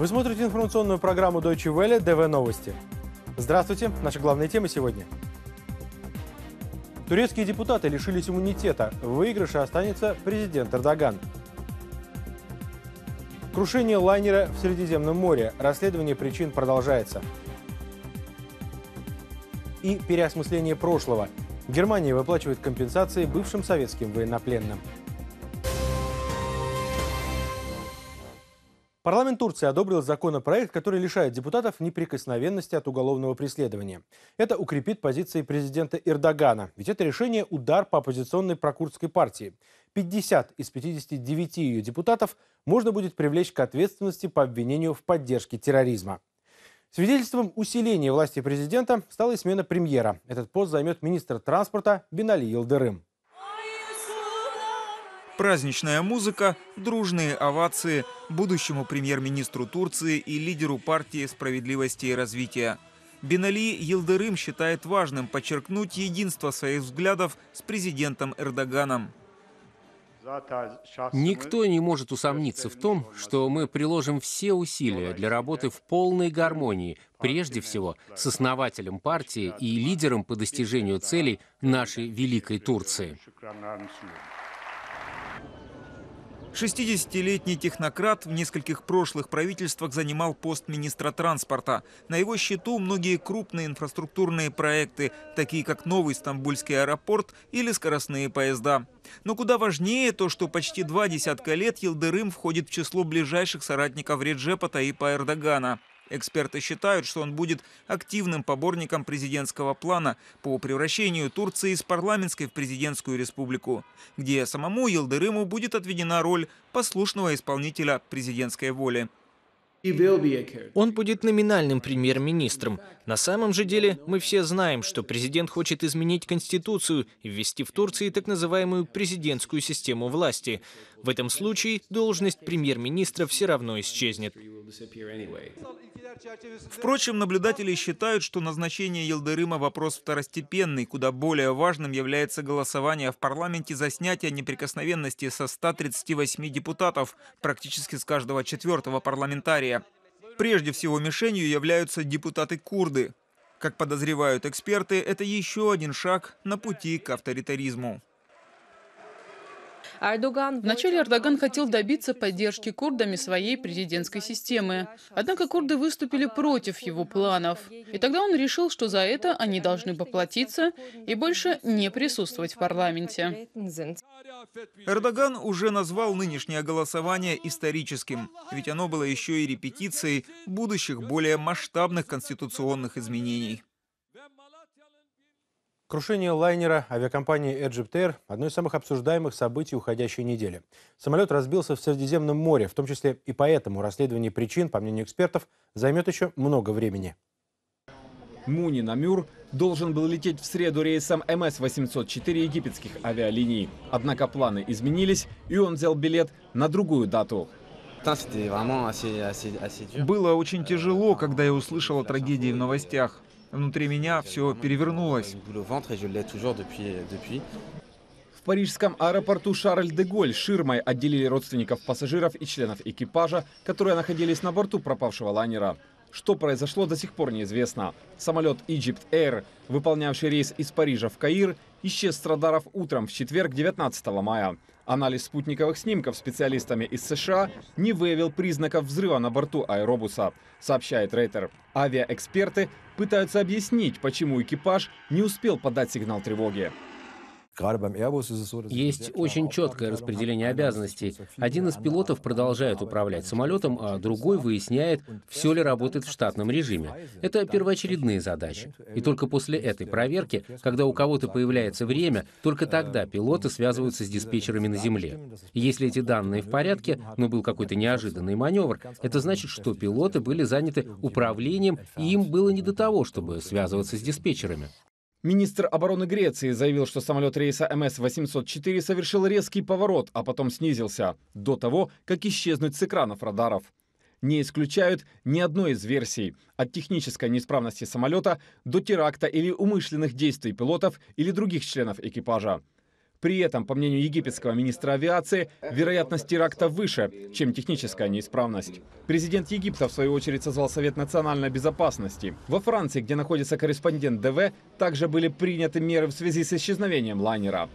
Вы смотрите информационную программу Deutsche Welle ДВ Новости. Здравствуйте. Наша главная тема сегодня. Турецкие депутаты лишились иммунитета. В выигрыше останется президент Эрдоган. Крушение лайнера в Средиземном море. Расследование причин продолжается. И переосмысление прошлого. Германия выплачивает компенсации бывшим советским военнопленным. Парламент Турции одобрил законопроект, который лишает депутатов неприкосновенности от уголовного преследования. Это укрепит позиции президента Эрдогана, ведь это решение – удар по оппозиционной прокурдской партии. 50 из 59 ее депутатов можно будет привлечь к ответственности по обвинению в поддержке терроризма. Свидетельством усиления власти президента стала и смена премьера. Этот пост займет министр транспорта Бинали Елдырым. Праздничная музыка, дружные овации будущему премьер-министру Турции и лидеру партии справедливости и развития. Бенали Елдырым считает важным подчеркнуть единство своих взглядов с президентом Эрдоганом. Никто не может усомниться в том, что мы приложим все усилия для работы в полной гармонии, прежде всего с основателем партии и лидером по достижению целей нашей великой Турции. 60-летний технократ в нескольких прошлых правительствах занимал пост министра транспорта. На его счету многие крупные инфраструктурные проекты, такие как новый Стамбульский аэропорт или скоростные поезда. Но куда важнее то, что почти два десятка лет Елдырым входит в число ближайших соратников Реджепа Таипа Эрдогана. Эксперты считают, что он будет активным поборником президентского плана по превращению Турции из парламентской в президентскую республику, где самому Елдырыму будет отведена роль послушного исполнителя президентской воли. Он будет номинальным премьер-министром. На самом же деле мы все знаем, что президент хочет изменить Конституцию и ввести в Турции так называемую президентскую систему власти. В этом случае должность премьер-министра все равно исчезнет. Впрочем, наблюдатели считают, что назначение Елдырыма – вопрос второстепенный. Куда более важным является голосование в парламенте за снятие неприкосновенности со 138 депутатов, практически с каждого четвертого парламентария. Прежде всего мишенью являются депутаты-курды. Как подозревают эксперты, это еще один шаг на пути к авторитаризму. Вначале Эрдоган хотел добиться поддержки курдами своей президентской системы. Однако курды выступили против его планов. И тогда он решил, что за это они должны поплатиться и больше не присутствовать в парламенте. Эрдоган уже назвал нынешнее голосование историческим, ведь оно было еще и репетицией будущих более масштабных конституционных изменений. Крушение лайнера авиакомпании Egypt Air – одно из самых обсуждаемых событий уходящей недели. Самолет разбился в Средиземном море, в том числе и поэтому расследование причин, по мнению экспертов, займет еще много времени. Муни Намюр должен был лететь в среду рейсом МС-804 египетских авиалиний. Однако планы изменились, и он взял билет на другую дату. Было очень тяжело, когда я услышал о трагедии в новостях. Внутри меня все перевернулось. Euh, в парижском аэропорту Шарль де Голь ширмой отделили родственников пассажиров и членов экипажа, которые находились на борту пропавшего лайнера. Что произошло, до сих пор неизвестно. Самолет Egypt Air, выполнявший рейс из Парижа в Каир, исчез с радаров утром в четверг 19 мая. Анализ спутниковых снимков специалистами из США не выявил признаков взрыва на борту аэробуса, сообщает Рейтер. Авиаэксперты пытаются объяснить, почему экипаж не успел подать сигнал тревоги. Есть очень а четкое распределение обязанностей. Один из пилотов продолжает управлять самолетом, а другой выясняет, все ли работает в штатном режиме. Это первоочередные задачи. И только после этой проверки, когда у кого-то появляется время, только э, тогда пилоты связываются с диспетчерами на земле. если эти данные в порядке, но ну, был какой-то неожиданный маневр, это значит, что пилоты были заняты управлением, и им было не до того, чтобы связываться с диспетчерами. Министр обороны Греции заявил, что самолет рейса МС-804 совершил резкий поворот, а потом снизился, до того, как исчезнуть с экранов радаров. Не исключают ни одной из версий – от технической неисправности самолета до теракта или умышленных действий пилотов или других членов экипажа. При этом, по мнению египетского министра авиации, вероятность теракта выше, чем техническая неисправность. Президент Египта, в свою очередь, созвал Совет национальной безопасности. Во Франции, где находится корреспондент ДВ, также были приняты меры в связи с исчезновением лайнера.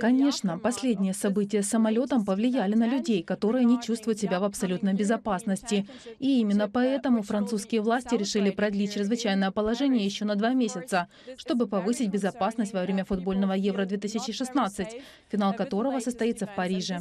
Конечно, последние события с самолетом повлияли на людей, которые не чувствуют себя в абсолютной безопасности. И именно поэтому французские власти решили продлить чрезвычайное положение еще на два месяца, чтобы повысить безопасность во время футбольного Евро-2016, финал которого состоится в Париже.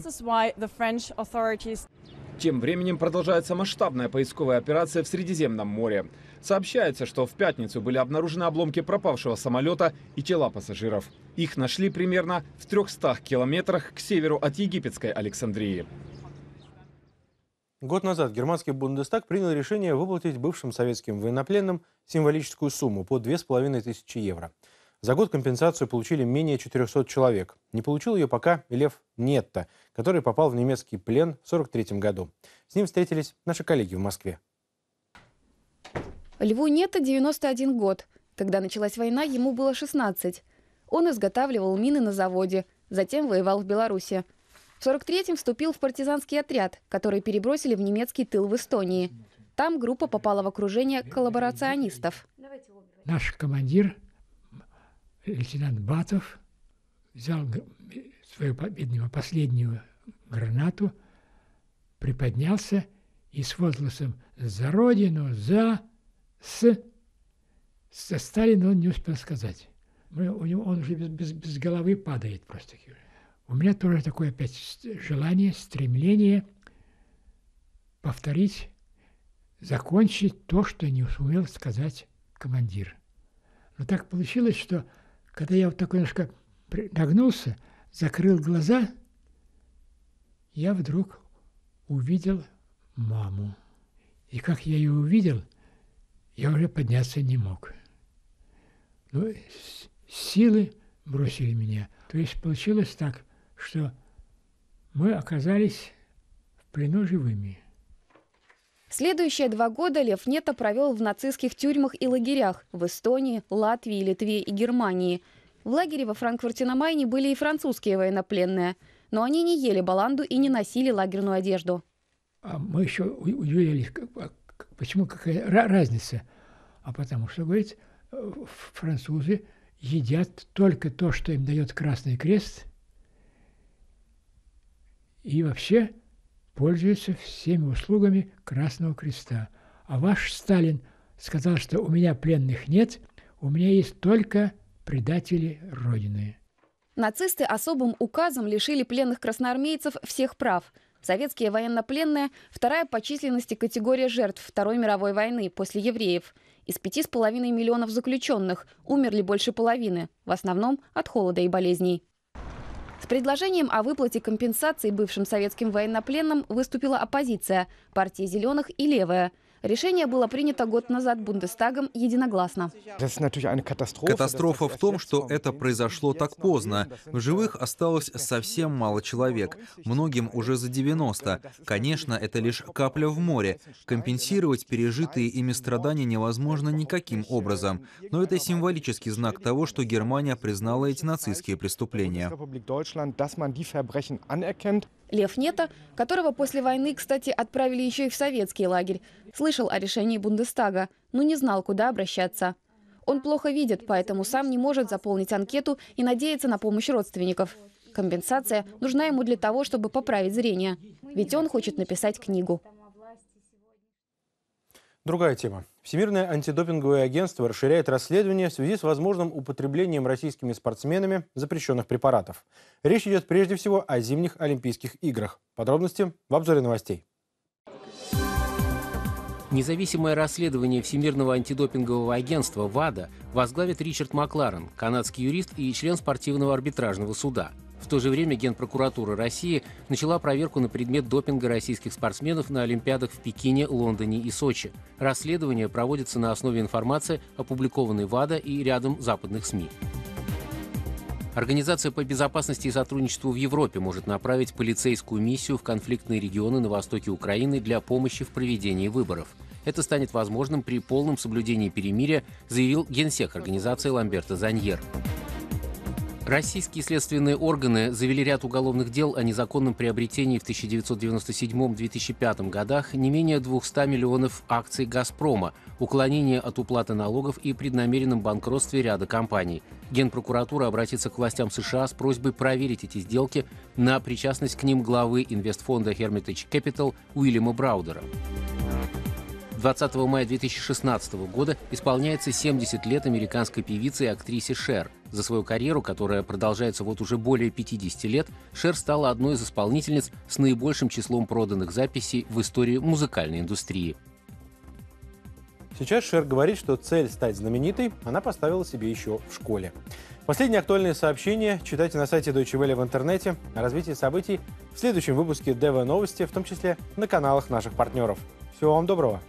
Тем временем продолжается масштабная поисковая операция в Средиземном море. Сообщается, что в пятницу были обнаружены обломки пропавшего самолета и тела пассажиров. Их нашли примерно в 300 километрах к северу от египетской Александрии. Год назад германский Бундестаг принял решение выплатить бывшим советским военнопленным символическую сумму по 2500 евро. За год компенсацию получили менее 400 человек. Не получил ее пока Лев Нетта, который попал в немецкий плен в 1943 году. С ним встретились наши коллеги в Москве. Льву Нетта 91 год. Когда началась война, ему было 16. Он изготавливал мины на заводе, затем воевал в Беларуси. В 43-м вступил в партизанский отряд, который перебросили в немецкий тыл в Эстонии. Там группа попала в окружение коллаборационистов. Наш командир лейтенант Батов взял свою, видимо, последнюю гранату, приподнялся и с возгласом «За Родину! За! С!» Со Сталина он не успел сказать. Мы, у него, он уже без, без, без головы падает просто. У меня тоже такое опять желание, стремление повторить, закончить то, что не сумел сказать командир. Но так получилось, что когда я вот так немножко нагнулся, закрыл глаза, я вдруг увидел маму. И как я ее увидел, я уже подняться не мог. Ну силы бросили меня. То есть получилось так, что мы оказались в плену живыми. Следующие два года Лев Нета провел в нацистских тюрьмах и лагерях в Эстонии, Латвии, Литве и Германии. В лагере во Франкфурте на Майне были и французские военнопленные, но они не ели баланду и не носили лагерную одежду. А мы еще удивились, а, почему какая разница. А потому что, говорит, э, французы едят только то, что им дает Красный Крест, и вообще пользуется всеми услугами Красного Креста. А ваш Сталин сказал, что у меня пленных нет, у меня есть только предатели Родины. Нацисты особым указом лишили пленных красноармейцев всех прав. Советские военнопленные – вторая по численности категория жертв Второй мировой войны после евреев. Из пяти с половиной миллионов заключенных умерли больше половины, в основном от холода и болезней предложением о выплате компенсации бывшим советским военнопленным выступила оппозиция, партия «Зеленых» и «Левая». Решение было принято год назад Бундестагом единогласно. Катастрофа в том, что это произошло так поздно. В живых осталось совсем мало человек. Многим уже за 90. Конечно, это лишь капля в море. Компенсировать пережитые ими страдания невозможно никаким образом. Но это символический знак того, что Германия признала эти нацистские преступления. Лев Нета, которого после войны, кстати, отправили еще и в советский лагерь, слышал о решении Бундестага, но не знал, куда обращаться. Он плохо видит, поэтому сам не может заполнить анкету и надеется на помощь родственников. Компенсация нужна ему для того, чтобы поправить зрение, ведь он хочет написать книгу. Другая тема. Всемирное антидопинговое агентство расширяет расследование в связи с возможным употреблением российскими спортсменами запрещенных препаратов. Речь идет прежде всего о зимних Олимпийских играх. Подробности в обзоре новостей. Независимое расследование Всемирного антидопингового агентства ВАДА возглавит Ричард Макларен, канадский юрист и член спортивного арбитражного суда – в то же время Генпрокуратура России начала проверку на предмет допинга российских спортсменов на Олимпиадах в Пекине, Лондоне и Сочи. Расследование проводится на основе информации, опубликованной ВАДА и рядом западных СМИ. Организация по безопасности и сотрудничеству в Европе может направить полицейскую миссию в конфликтные регионы на востоке Украины для помощи в проведении выборов. Это станет возможным при полном соблюдении перемирия, заявил генсек организации Ламберто Заньер. Российские следственные органы завели ряд уголовных дел о незаконном приобретении в 1997-2005 годах не менее 200 миллионов акций «Газпрома», уклонении от уплаты налогов и преднамеренном банкротстве ряда компаний. Генпрокуратура обратится к властям США с просьбой проверить эти сделки на причастность к ним главы инвестфонда Hermitage Capital Уильяма Браудера. 20 мая 2016 года исполняется 70 лет американской певице и актрисе Шер. За свою карьеру, которая продолжается вот уже более 50 лет, Шер стала одной из исполнительниц с наибольшим числом проданных записей в истории музыкальной индустрии. Сейчас Шер говорит, что цель стать знаменитой она поставила себе еще в школе. Последние актуальные сообщения читайте на сайте Deutsche Welle в интернете о развитии событий в следующем выпуске ДВ Новости, в том числе на каналах наших партнеров. Всего вам доброго!